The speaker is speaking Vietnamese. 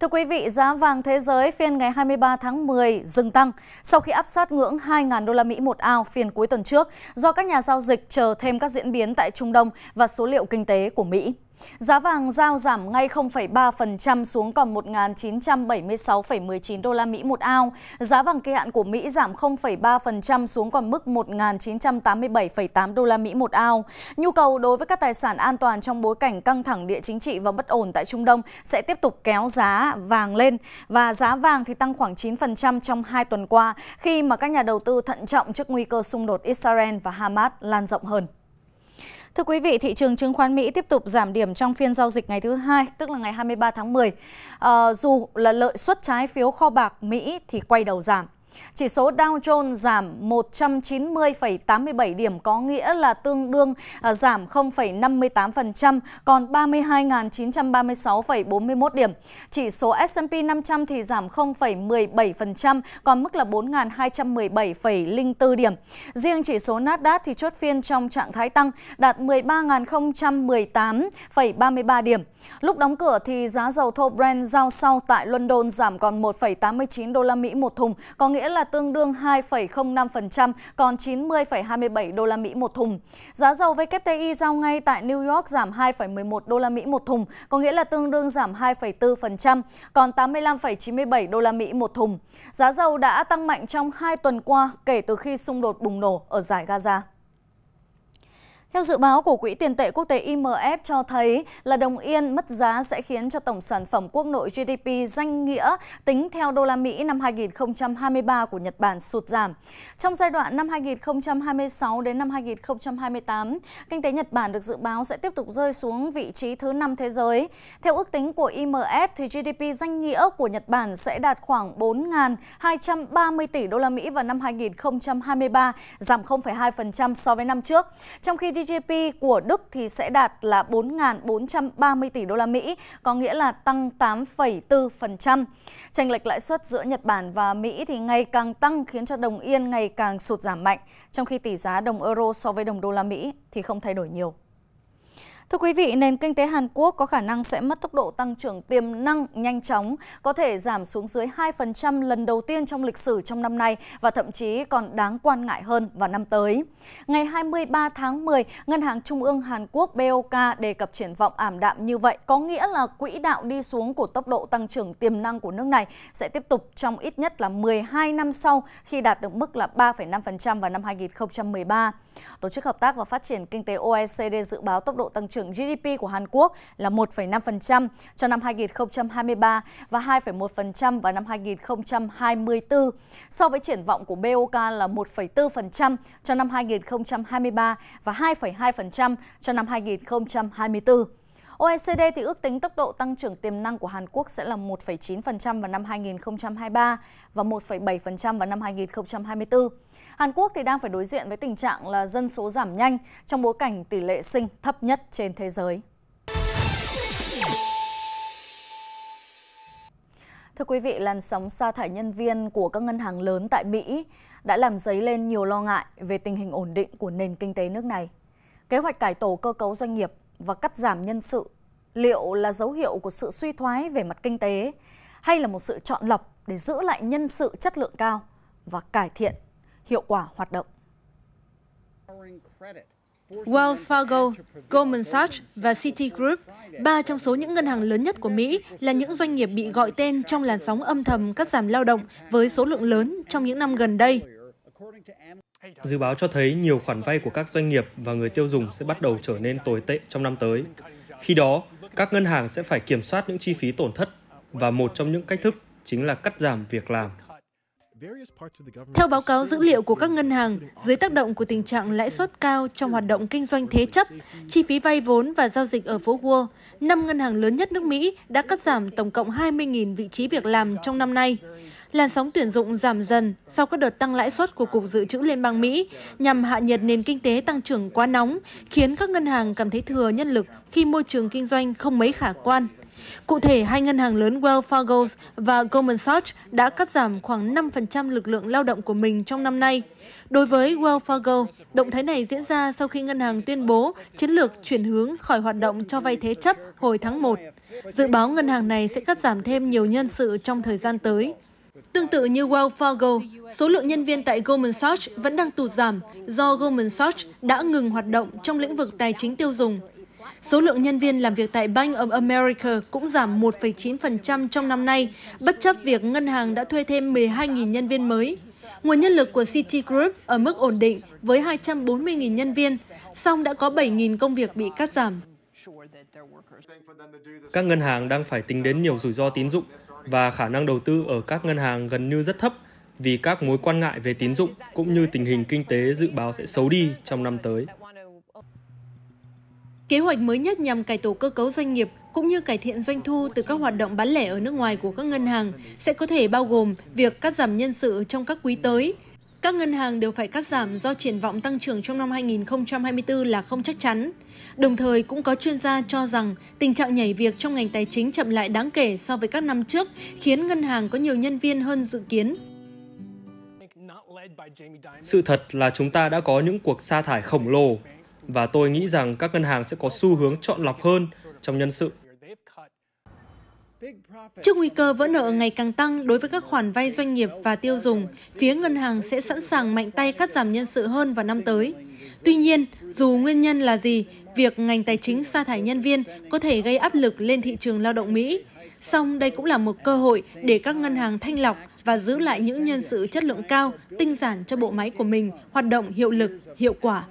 Thưa quý vị, giá vàng thế giới phiên ngày 23 tháng 10 dừng tăng sau khi áp sát ngưỡng 2.000 đô la Mỹ một ao phiên cuối tuần trước do các nhà giao dịch chờ thêm các diễn biến tại Trung Đông và số liệu kinh tế của Mỹ. Giá vàng giao giảm ngay 0,3% xuống còn 1.976,19 đô la Mỹ một ao. Giá vàng kỳ hạn của Mỹ giảm 0,3% xuống còn mức 1.987,8 đô la Mỹ một ao. Nhu cầu đối với các tài sản an toàn trong bối cảnh căng thẳng địa chính trị và bất ổn tại Trung Đông sẽ tiếp tục kéo giá vàng lên và giá vàng thì tăng khoảng 9% trong hai tuần qua khi mà các nhà đầu tư thận trọng trước nguy cơ xung đột Israel và Hamas lan rộng hơn. Thưa quý vị, thị trường chứng khoán Mỹ tiếp tục giảm điểm trong phiên giao dịch ngày thứ hai, tức là ngày 23 tháng 10. À, ờ, dù là lợi suất trái phiếu kho bạc Mỹ thì quay đầu giảm, chỉ số Dow Jones giảm 190,87 điểm có nghĩa là tương đương à, giảm 0,58%, còn 32.936,41 điểm. Chỉ số S&P 500 thì giảm 0,17%, còn mức là 4.217,04 điểm. Riêng chỉ số Nasdaq thì chốt phiên trong trạng thái tăng, đạt 13.018,33 điểm. Lúc đóng cửa thì giá dầu thô Brent giao sau tại London giảm còn 1,89 đô la Mỹ một thùng, có nghĩa nghĩa là tương đương 2,05%, còn 90,27 đô la Mỹ một thùng. Giá dầu WTI giao ngay tại New York giảm 2,11 đô la Mỹ một thùng, có nghĩa là tương đương giảm 2,4%, còn 85,97 đô la Mỹ một thùng. Giá dầu đã tăng mạnh trong hai tuần qua kể từ khi xung đột bùng nổ ở giải Gaza. Theo dự báo của Quỹ tiền tệ quốc tế IMF cho thấy là đồng yên mất giá sẽ khiến cho tổng sản phẩm quốc nội GDP danh nghĩa tính theo đô la Mỹ năm 2023 của Nhật Bản sụt giảm. Trong giai đoạn năm 2026 đến năm 2028, kinh tế Nhật Bản được dự báo sẽ tiếp tục rơi xuống vị trí thứ năm thế giới. Theo ước tính của IMF thì GDP danh nghĩa của Nhật Bản sẽ đạt khoảng 4.230 tỷ đô la Mỹ vào năm 2023, giảm 0,2% so với năm trước. Trong khi GDP của Đức thì sẽ đạt là 4.430 tỷ đô la Mỹ, có nghĩa là tăng 8,4%. Chênh lệch lãi suất giữa Nhật Bản và Mỹ thì ngày càng tăng khiến cho đồng yên ngày càng sụt giảm mạnh, trong khi tỷ giá đồng euro so với đồng đô la Mỹ thì không thay đổi nhiều. Thưa quý vị, nền kinh tế Hàn Quốc có khả năng sẽ mất tốc độ tăng trưởng tiềm năng nhanh chóng, có thể giảm xuống dưới 2% lần đầu tiên trong lịch sử trong năm nay và thậm chí còn đáng quan ngại hơn vào năm tới. Ngày 23 tháng 10, Ngân hàng Trung ương Hàn Quốc BOK đề cập triển vọng ảm đạm như vậy, có nghĩa là quỹ đạo đi xuống của tốc độ tăng trưởng tiềm năng của nước này sẽ tiếp tục trong ít nhất là 12 năm sau khi đạt được mức là 3,5% vào năm 2013. Tổ chức Hợp tác và Phát triển Kinh tế OECD dự báo tốc độ tăng trưởng GDP của Hàn Quốc là 1,5% cho năm 2023 và 2,1% vào năm 2024, so với triển vọng của BOK là 1,4% cho năm 2023 và 2,2% cho năm 2024. OECD thì ước tính tốc độ tăng trưởng tiềm năng của Hàn Quốc sẽ là 1,9% vào năm 2023 và 1,7% vào năm 2024. Hàn Quốc thì đang phải đối diện với tình trạng là dân số giảm nhanh trong bối cảnh tỷ lệ sinh thấp nhất trên thế giới. Thưa quý vị, làn sóng sa thải nhân viên của các ngân hàng lớn tại Mỹ đã làm dấy lên nhiều lo ngại về tình hình ổn định của nền kinh tế nước này. Kế hoạch cải tổ cơ cấu doanh nghiệp và cắt giảm nhân sự liệu là dấu hiệu của sự suy thoái về mặt kinh tế hay là một sự chọn lọc để giữ lại nhân sự chất lượng cao và cải thiện hiệu quả hoạt động. Wells Fargo, Goldman Sachs và Citigroup, ba trong số những ngân hàng lớn nhất của Mỹ là những doanh nghiệp bị gọi tên trong làn sóng âm thầm cắt giảm lao động với số lượng lớn trong những năm gần đây. Dự báo cho thấy nhiều khoản vay của các doanh nghiệp và người tiêu dùng sẽ bắt đầu trở nên tồi tệ trong năm tới. Khi đó, các ngân hàng sẽ phải kiểm soát những chi phí tổn thất và một trong những cách thức chính là cắt giảm việc làm theo báo cáo dữ liệu của các ngân hàng, dưới tác động của tình trạng lãi suất cao trong hoạt động kinh doanh thế chấp, chi phí vay vốn và giao dịch ở phố Wall, năm ngân hàng lớn nhất nước Mỹ đã cắt giảm tổng cộng 20.000 vị trí việc làm trong năm nay làn sóng tuyển dụng giảm dần sau các đợt tăng lãi suất của Cục Dự trữ Liên bang Mỹ nhằm hạ nhiệt nền kinh tế tăng trưởng quá nóng, khiến các ngân hàng cảm thấy thừa nhân lực khi môi trường kinh doanh không mấy khả quan. Cụ thể, hai ngân hàng lớn Wells Fargo và Goldman Sachs đã cắt giảm khoảng 5% lực lượng lao động của mình trong năm nay. Đối với Wells Fargo, động thái này diễn ra sau khi ngân hàng tuyên bố chiến lược chuyển hướng khỏi hoạt động cho vay thế chấp hồi tháng 1. Dự báo ngân hàng này sẽ cắt giảm thêm nhiều nhân sự trong thời gian tới. Tương tự như Wells Fargo, số lượng nhân viên tại Goldman Sachs vẫn đang tụt giảm do Goldman Sachs đã ngừng hoạt động trong lĩnh vực tài chính tiêu dùng. Số lượng nhân viên làm việc tại Bank of America cũng giảm 1,9% trong năm nay, bất chấp việc ngân hàng đã thuê thêm 12.000 nhân viên mới. Nguồn nhân lực của Citigroup ở mức ổn định với 240.000 nhân viên, song đã có 7.000 công việc bị cắt giảm. Các ngân hàng đang phải tính đến nhiều rủi ro tín dụng và khả năng đầu tư ở các ngân hàng gần như rất thấp vì các mối quan ngại về tín dụng cũng như tình hình kinh tế dự báo sẽ xấu đi trong năm tới. Kế hoạch mới nhất nhằm cải tổ cơ cấu doanh nghiệp cũng như cải thiện doanh thu từ các hoạt động bán lẻ ở nước ngoài của các ngân hàng sẽ có thể bao gồm việc cắt giảm nhân sự trong các quý tới, các ngân hàng đều phải cắt giảm do triển vọng tăng trưởng trong năm 2024 là không chắc chắn. Đồng thời cũng có chuyên gia cho rằng tình trạng nhảy việc trong ngành tài chính chậm lại đáng kể so với các năm trước, khiến ngân hàng có nhiều nhân viên hơn dự kiến. Sự thật là chúng ta đã có những cuộc sa thải khổng lồ và tôi nghĩ rằng các ngân hàng sẽ có xu hướng chọn lọc hơn trong nhân sự Trước nguy cơ vỡ nợ ngày càng tăng đối với các khoản vay doanh nghiệp và tiêu dùng, phía ngân hàng sẽ sẵn sàng mạnh tay cắt giảm nhân sự hơn vào năm tới. Tuy nhiên, dù nguyên nhân là gì, việc ngành tài chính sa thải nhân viên có thể gây áp lực lên thị trường lao động Mỹ. Song đây cũng là một cơ hội để các ngân hàng thanh lọc và giữ lại những nhân sự chất lượng cao, tinh giản cho bộ máy của mình hoạt động hiệu lực, hiệu quả.